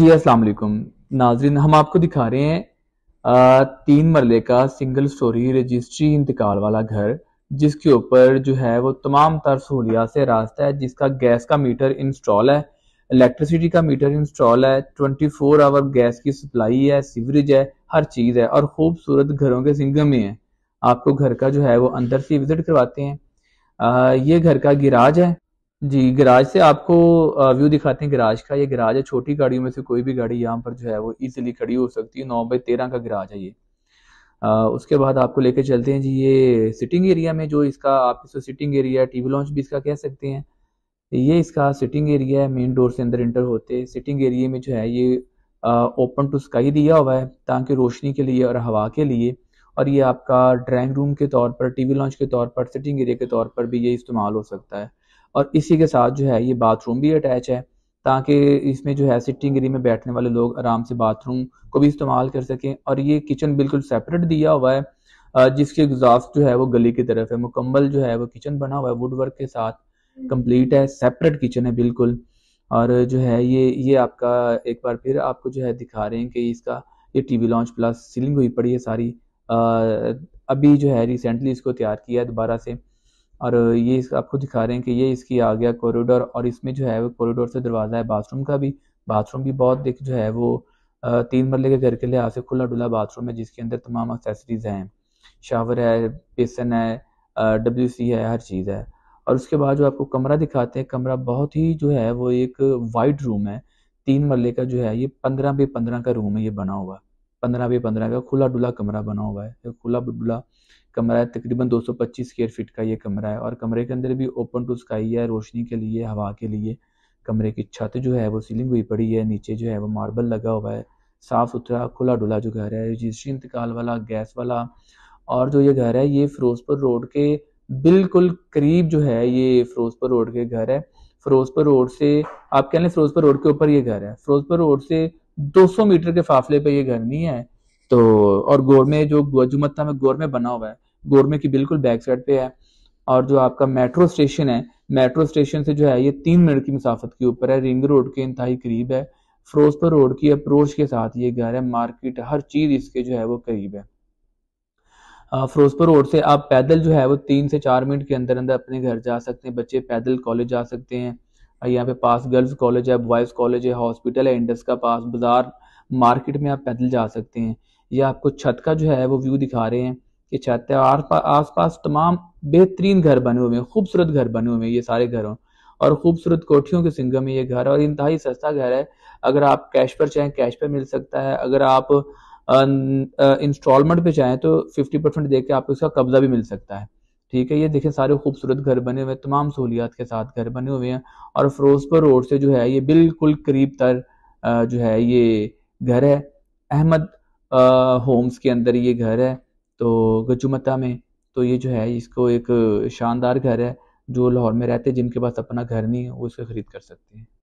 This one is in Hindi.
जी अस्सलाम वालेकुम नाजरीन हम आपको दिखा रहे हैं आ, तीन मरले का सिंगल स्टोरी रजिस्ट्री इंतकाल वाला घर जिसके ऊपर जो है वो तमाम तर सहूलियात से रास्ता है जिसका गैस का मीटर इंस्टॉल है इलेक्ट्रिसिटी का मीटर इंस्टॉल है 24 आवर गैस की सप्लाई है सीवरेज है हर चीज़ है और खूबसूरत घरों के सिंगम में है आपको घर का जो है वो अंदर से विजिट करवाते हैं आ, ये घर का गिराज है जी गिराज से आपको व्यू दिखाते हैं गराज का ये गराज है छोटी गाड़ियों में से कोई भी गाड़ी यहाँ पर जो है वो इजिली खड़ी हो सकती है नौ बाई तेरह का गराज है ये आ, उसके बाद आपको लेके चलते हैं जी ये सिटिंग एरिया में जो इसका आप इसको सिटिंग एरिया टीवी लॉन्च भी इसका कह सकते हैं ये इसका सिटिंग एरिया है मेन डोर से अंदर इंटर होते सिटिंग एरिया में जो है ये ओपन टू स्काई दिया हुआ है ताकि रोशनी के लिए और हवा के लिए और ये आपका ड्राइंग रूम के तौर पर टीवी लॉन्च के तौर पर सिटिंग एरिया के तौर पर भी ये इस्तेमाल हो सकता है और इसी के साथ जो है ये बाथरूम भी अटैच है ताकि इसमें जो है सिटिंग एरिया में बैठने वाले लोग आराम से बाथरूम को भी इस्तेमाल कर सकें और ये किचन बिल्कुल सेपरेट दिया हुआ है जिसकी एग्जॉस्ट जो है वो गली की तरफ है मुकम्मल जो है वो किचन बना हुआ है वुड वर्क के साथ कंप्लीट है सेपरेट किचन है बिल्कुल और जो है ये ये आपका एक बार फिर आपको जो है दिखा रहे हैं कि इसका ये टीवी लॉन्च प्लस सीलिंग हुई पड़ी है सारी आ, अभी जो है रिसेंटली इसको तैयार किया है दोबारा से और ये आपको दिखा रहे हैं कि ये इसकी आ गया कॉरिडोर और इसमें जो है वो कॉरिडोर से दरवाज़ा है बाथरूम का भी बाथरूम भी बहुत देख जो है वो तीन मरले के घर के लिहाज से खुला डुला बाथरूम है जिसके अंदर तमाम एक्सेसरीज़ हैं शावर है बेसन है डब्ल्यू सी है हर चीज़ है और उसके बाद जो आपको कमरा दिखाते हैं कमरा बहुत ही जो है वो एक वाइड रूम है तीन मरले का जो है ये पंद्रह बाई पंद्रह का रूम है ये बना हुआ पंद्रह बाई पंद्रह का खुला डुला कमरा बना हुआ है खुला डुला कमरा है तकरीबन 225 स्क्वायर फीट का ये कमरा है और कमरे के अंदर भी ओपन टू स्काई है रोशनी के लिए हवा के लिए कमरे की छत जो है वो सीलिंग हुई पड़ी है नीचे जो है वो मार्बल लगा हुआ है साफ़ सुथरा खुला डुला जो घर है रजिस्ट्री इंतकाल वाला गैस वाला और जो ये घर है ये फ़िरोज़पुर रोड के बिल्कुल करीब जो है ये फ़िरोज़पुर रोड के घर है फ़िरोज़पुर रोड से आप कह लें फ़िरोज़पुर रोड के ऊपर ये घर है फ़िरोज़पुर रोड से 200 मीटर के फाफले पे ये घर नहीं है तो और गोरमे जो जुमत्ता में गोरमे बना हुआ है गोरमे की बिल्कुल बैक साइड पे है और जो आपका मेट्रो स्टेशन है मेट्रो स्टेशन से जो है ये तीन मिनट की मुसाफत के ऊपर है रिंग रोड के इंतहाई करीब है फरोजपुर रोड की अप्रोच के साथ ये घर है मार्केट हर चीज इसके जो है वो करीब है फरोजपुर रोड से आप पैदल जो है वो तीन से चार मिनट के अंदर अंदर अपने घर जा सकते हैं बच्चे पैदल कॉलेज जा सकते हैं यहाँ पे पास गर्ल्स कॉलेज है बॉयज़ कॉलेज है हॉस्पिटल है इंडस का पास बाज़ार मार्केट में आप पैदल जा सकते हैं यह आपको छत का जो है वो व्यू दिखा रहे हैं कि छत है आस पास, तमाम बेहतरीन घर बने हुए हैं खूबसूरत घर बने हुए हैं ये सारे घरों और खूबसूरत कोठियों के सिंगम में ये घर और इंतहाई सस्ता घर है अगर आप कैश पर चाहें कैश पर मिल सकता है अगर आप अं, इंस्टॉलमेंट पे चाहें तो 50 परसेंट देकर आपको इसका कब्जा भी मिल सकता है ठीक है ये देखें सारे खूबसूरत घर बने हुए हैं तमाम सहूलियात के साथ घर बने हुए हैं और फरोजपुर रोड से जो है ये बिल्कुल करीब तर जो है ये घर है अहमद होम्स के अंदर ये घर है तो गजुमता में तो ये जो है इसको एक शानदार घर है जो लाहौर में रहते हैं जिनके पास अपना घर नहीं है वो इसे ख़रीद कर सकते हैं